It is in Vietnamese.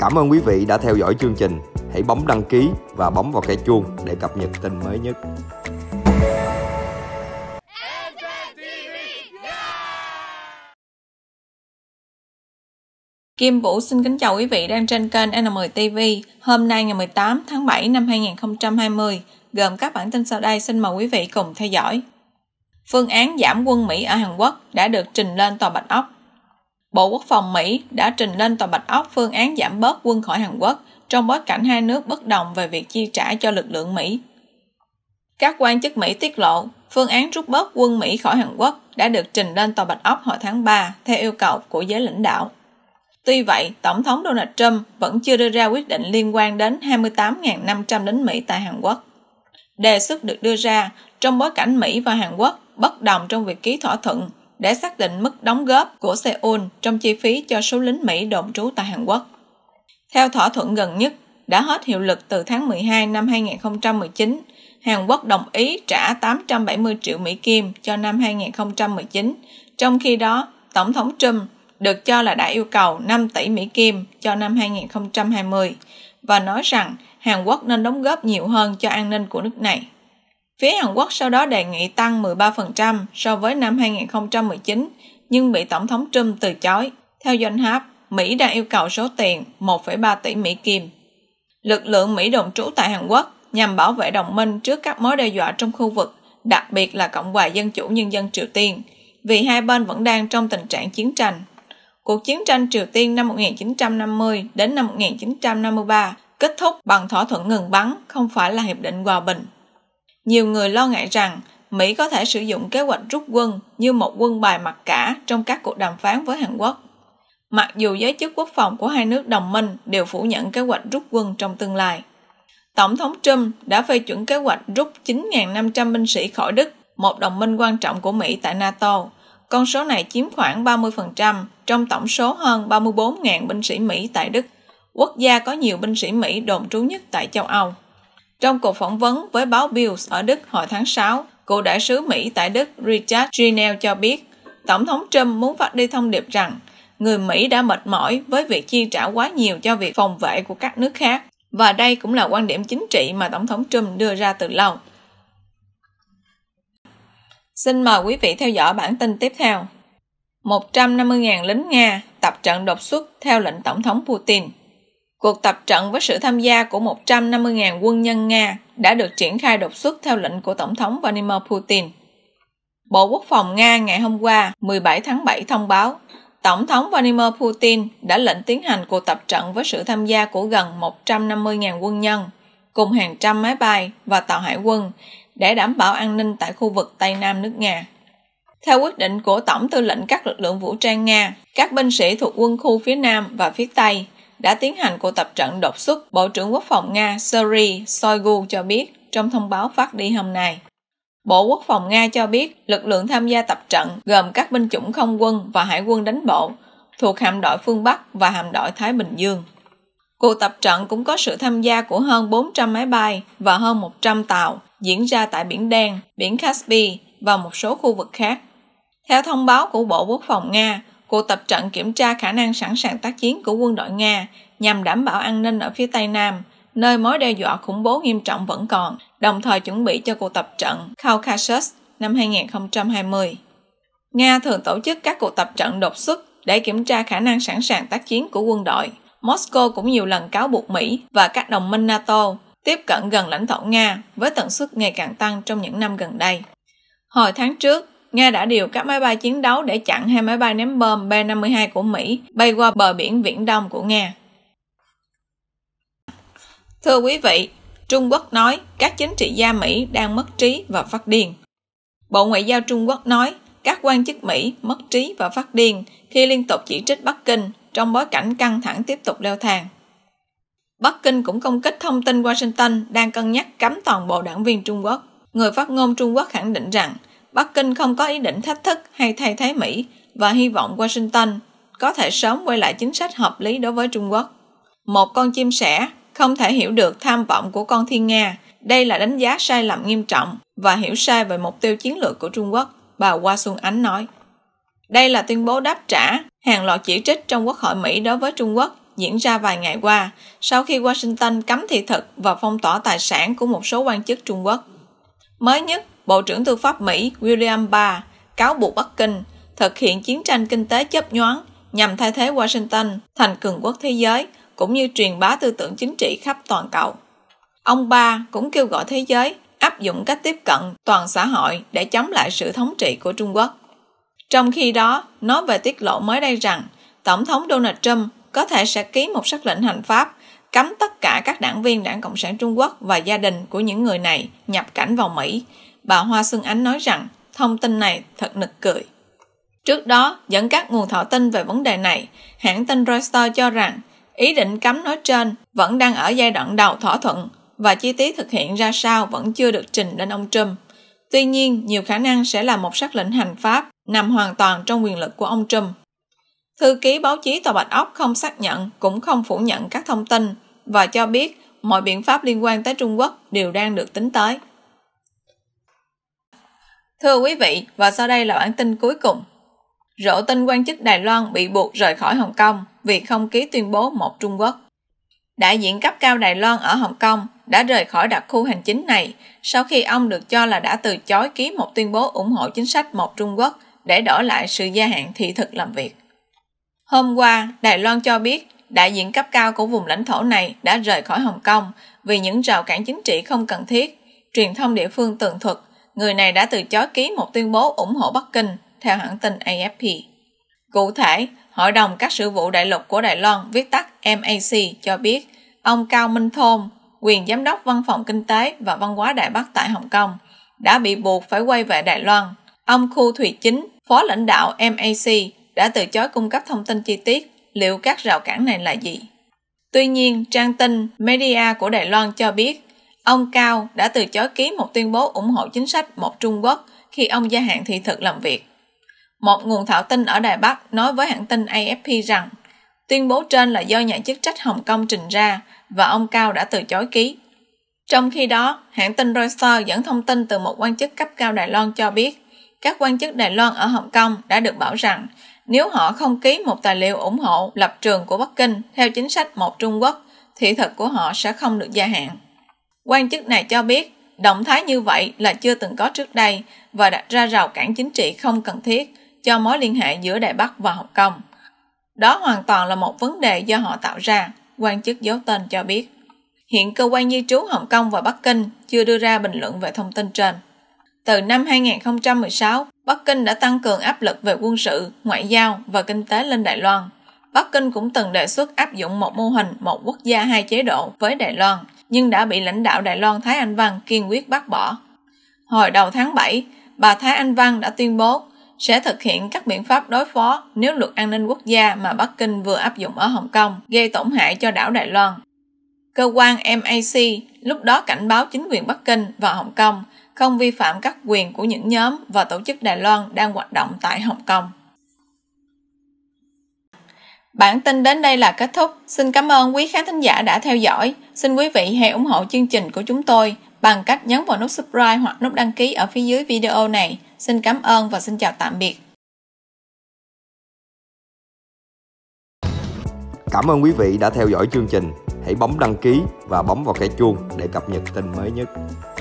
Cảm ơn quý vị đã theo dõi chương trình. Hãy bấm đăng ký và bấm vào cái chuông để cập nhật tin mới nhất. Kim Vũ xin kính chào quý vị đang trên kênh N10 TV. Hôm nay ngày 18 tháng 7 năm 2020, gồm các bản tin sau đây xin mời quý vị cùng theo dõi. Phương án giảm quân Mỹ ở Hàn Quốc đã được trình lên tòa Bạch Ốc Bộ Quốc phòng Mỹ đã trình lên Tòa Bạch Ốc phương án giảm bớt quân khỏi Hàn Quốc trong bối cảnh hai nước bất đồng về việc chi trả cho lực lượng Mỹ. Các quan chức Mỹ tiết lộ, phương án rút bớt quân Mỹ khỏi Hàn Quốc đã được trình lên Tòa Bạch Ốc hồi tháng 3 theo yêu cầu của giới lãnh đạo. Tuy vậy, Tổng thống Donald Trump vẫn chưa đưa ra quyết định liên quan đến 28.500 lính Mỹ tại Hàn Quốc. Đề xuất được đưa ra trong bối cảnh Mỹ và Hàn Quốc bất đồng trong việc ký thỏa thuận để xác định mức đóng góp của Seoul trong chi phí cho số lính Mỹ đồn trú tại Hàn Quốc. Theo thỏa thuận gần nhất, đã hết hiệu lực từ tháng 12 năm 2019, Hàn Quốc đồng ý trả 870 triệu Mỹ Kim cho năm 2019, trong khi đó Tổng thống Trump được cho là đã yêu cầu 5 tỷ Mỹ Kim cho năm 2020 và nói rằng Hàn Quốc nên đóng góp nhiều hơn cho an ninh của nước này. Phía Hàn Quốc sau đó đề nghị tăng 13% so với năm 2019, nhưng bị Tổng thống Trump từ chối. Theo doanh háp, Mỹ đã yêu cầu số tiền 1,3 tỷ Mỹ Kim. Lực lượng Mỹ đồn trú tại Hàn Quốc nhằm bảo vệ đồng minh trước các mối đe dọa trong khu vực, đặc biệt là Cộng hòa Dân chủ Nhân dân Triều Tiên, vì hai bên vẫn đang trong tình trạng chiến tranh. Cuộc chiến tranh Triều Tiên năm 1950 đến năm 1953 kết thúc bằng thỏa thuận ngừng bắn, không phải là hiệp định hòa bình. Nhiều người lo ngại rằng Mỹ có thể sử dụng kế hoạch rút quân như một quân bài mặt cả trong các cuộc đàm phán với Hàn Quốc. Mặc dù giới chức quốc phòng của hai nước đồng minh đều phủ nhận kế hoạch rút quân trong tương lai. Tổng thống Trump đã phê chuẩn kế hoạch rút 9.500 binh sĩ khỏi Đức, một đồng minh quan trọng của Mỹ tại NATO. Con số này chiếm khoảng 30% trong tổng số hơn 34.000 binh sĩ Mỹ tại Đức, quốc gia có nhiều binh sĩ Mỹ đồn trú nhất tại châu Âu. Trong cuộc phỏng vấn với báo Bills ở Đức hồi tháng 6, cựu đại sứ Mỹ tại Đức Richard Grenell cho biết Tổng thống Trump muốn phát đi thông điệp rằng người Mỹ đã mệt mỏi với việc chi trả quá nhiều cho việc phòng vệ của các nước khác. Và đây cũng là quan điểm chính trị mà Tổng thống Trump đưa ra từ lâu. Xin mời quý vị theo dõi bản tin tiếp theo. 150.000 lính Nga tập trận đột xuất theo lệnh Tổng thống Putin – Cuộc tập trận với sự tham gia của 150.000 quân nhân Nga đã được triển khai đột xuất theo lệnh của Tổng thống Vladimir Putin. Bộ Quốc phòng Nga ngày hôm qua 17 tháng 7 thông báo Tổng thống Vladimir Putin đã lệnh tiến hành cuộc tập trận với sự tham gia của gần 150.000 quân nhân cùng hàng trăm máy bay và tàu hải quân để đảm bảo an ninh tại khu vực Tây Nam nước Nga. Theo quyết định của Tổng tư lệnh các lực lượng vũ trang Nga, các binh sĩ thuộc quân khu phía Nam và phía Tây – đã tiến hành cuộc tập trận đột xuất, Bộ trưởng Quốc phòng Nga Sergei Shoigu cho biết trong thông báo phát đi hôm nay. Bộ Quốc phòng Nga cho biết lực lượng tham gia tập trận gồm các binh chủng không quân và hải quân đánh bộ thuộc hạm đội phương Bắc và hạm đội Thái Bình Dương. Cuộc tập trận cũng có sự tham gia của hơn 400 máy bay và hơn 100 tàu diễn ra tại Biển Đen, Biển Caspi và một số khu vực khác. Theo thông báo của Bộ Quốc phòng Nga, cuộc tập trận kiểm tra khả năng sẵn sàng tác chiến của quân đội Nga nhằm đảm bảo an ninh ở phía Tây Nam, nơi mối đe dọa khủng bố nghiêm trọng vẫn còn, đồng thời chuẩn bị cho cuộc tập trận Caucasus năm 2020. Nga thường tổ chức các cuộc tập trận đột xuất để kiểm tra khả năng sẵn sàng tác chiến của quân đội. Moscow cũng nhiều lần cáo buộc Mỹ và các đồng minh NATO tiếp cận gần lãnh thổ Nga với tần suất ngày càng tăng trong những năm gần đây. Hồi tháng trước, Nga đã điều các máy bay chiến đấu để chặn hai máy bay ném bom B-52 của Mỹ bay qua bờ biển Viễn Đông của Nga. Thưa quý vị, Trung Quốc nói các chính trị gia Mỹ đang mất trí và phát điên. Bộ Ngoại giao Trung Quốc nói các quan chức Mỹ mất trí và phát điên khi liên tục chỉ trích Bắc Kinh trong bối cảnh căng thẳng tiếp tục leo thang. Bắc Kinh cũng công kích thông tin Washington đang cân nhắc cấm toàn bộ đảng viên Trung Quốc. Người phát ngôn Trung Quốc khẳng định rằng Bắc Kinh không có ý định thách thức hay thay thế Mỹ và hy vọng Washington có thể sớm quay lại chính sách hợp lý đối với Trung Quốc. Một con chim sẻ không thể hiểu được tham vọng của con thiên Nga. Đây là đánh giá sai lầm nghiêm trọng và hiểu sai về mục tiêu chiến lược của Trung Quốc, bà Hoa Xuân Ánh nói. Đây là tuyên bố đáp trả hàng loạt chỉ trích trong Quốc hội Mỹ đối với Trung Quốc diễn ra vài ngày qua sau khi Washington cấm thị thực và phong tỏa tài sản của một số quan chức Trung Quốc. Mới nhất, Bộ trưởng Tư pháp Mỹ William Barr cáo buộc Bắc Kinh thực hiện chiến tranh kinh tế chấp nhoáng nhằm thay thế Washington thành cường quốc thế giới cũng như truyền bá tư tưởng chính trị khắp toàn cầu. Ông Ba cũng kêu gọi thế giới áp dụng cách tiếp cận toàn xã hội để chống lại sự thống trị của Trung Quốc. Trong khi đó, nói về tiết lộ mới đây rằng Tổng thống Donald Trump có thể sẽ ký một sắc lệnh hành pháp cấm tất cả các đảng viên đảng Cộng sản Trung Quốc và gia đình của những người này nhập cảnh vào Mỹ bà Hoa Xuân Ánh nói rằng thông tin này thật nực cười. Trước đó, dẫn các nguồn thọ tin về vấn đề này, hãng tin Reuters cho rằng ý định cấm nói trên vẫn đang ở giai đoạn đầu thỏa thuận và chi tiết thực hiện ra sao vẫn chưa được trình lên ông Trump. Tuy nhiên, nhiều khả năng sẽ là một sắc lệnh hành pháp nằm hoàn toàn trong quyền lực của ông Trump. Thư ký báo chí Tòa Bạch Ốc không xác nhận cũng không phủ nhận các thông tin và cho biết mọi biện pháp liên quan tới Trung Quốc đều đang được tính tới. Thưa quý vị, và sau đây là bản tin cuối cùng. rỗ tin quan chức Đài Loan bị buộc rời khỏi Hồng Kông vì không ký tuyên bố một Trung Quốc. Đại diện cấp cao Đài Loan ở Hồng Kông đã rời khỏi đặc khu hành chính này sau khi ông được cho là đã từ chối ký một tuyên bố ủng hộ chính sách một Trung Quốc để đổi lại sự gia hạn thị thực làm việc. Hôm qua, Đài Loan cho biết đại diện cấp cao của vùng lãnh thổ này đã rời khỏi Hồng Kông vì những rào cản chính trị không cần thiết. Truyền thông địa phương tường thuật người này đã từ chối ký một tuyên bố ủng hộ Bắc Kinh, theo hãng tin AFP. Cụ thể, Hội đồng các sự vụ đại lục của Đài Loan viết tắt MAC cho biết ông Cao Minh Thôn, quyền giám đốc văn phòng kinh tế và văn hóa Đại Bắc tại Hồng Kông, đã bị buộc phải quay về Đài Loan. Ông Khu Thủy Chính, phó lãnh đạo MAC, đã từ chối cung cấp thông tin chi tiết liệu các rào cản này là gì. Tuy nhiên, trang tin Media của Đài Loan cho biết Ông Cao đã từ chối ký một tuyên bố ủng hộ chính sách một Trung Quốc khi ông gia hạn thị thực làm việc. Một nguồn thạo tin ở Đài Bắc nói với hãng tin AFP rằng tuyên bố trên là do nhà chức trách Hồng Kông trình ra và ông Cao đã từ chối ký. Trong khi đó, hãng tin Reuters dẫn thông tin từ một quan chức cấp cao Đài Loan cho biết các quan chức Đài Loan ở Hồng Kông đã được bảo rằng nếu họ không ký một tài liệu ủng hộ lập trường của Bắc Kinh theo chính sách một Trung Quốc, thị thực của họ sẽ không được gia hạn. Quan chức này cho biết, động thái như vậy là chưa từng có trước đây và đặt ra rào cản chính trị không cần thiết cho mối liên hệ giữa Đài Bắc và Hồng Kông. Đó hoàn toàn là một vấn đề do họ tạo ra, quan chức giấu tên cho biết. Hiện cơ quan di trú Hồng Kông và Bắc Kinh chưa đưa ra bình luận về thông tin trên. Từ năm 2016, Bắc Kinh đã tăng cường áp lực về quân sự, ngoại giao và kinh tế lên Đài Loan. Bắc Kinh cũng từng đề xuất áp dụng một mô hình một quốc gia hai chế độ với Đài Loan – nhưng đã bị lãnh đạo Đài Loan Thái Anh Văn kiên quyết bác bỏ. Hồi đầu tháng 7, bà Thái Anh Văn đã tuyên bố sẽ thực hiện các biện pháp đối phó nếu luật an ninh quốc gia mà Bắc Kinh vừa áp dụng ở Hồng Kông gây tổn hại cho đảo Đài Loan. Cơ quan MAC lúc đó cảnh báo chính quyền Bắc Kinh và Hồng Kông không vi phạm các quyền của những nhóm và tổ chức Đài Loan đang hoạt động tại Hồng Kông. Bản tin đến đây là kết thúc. Xin cảm ơn quý khán thính giả đã theo dõi. Xin quý vị hãy ủng hộ chương trình của chúng tôi bằng cách nhấn vào nút subscribe hoặc nút đăng ký ở phía dưới video này. Xin cảm ơn và xin chào tạm biệt. Cảm ơn quý vị đã theo dõi chương trình. Hãy bấm đăng ký và bấm vào cái chuông để cập nhật tin mới nhất.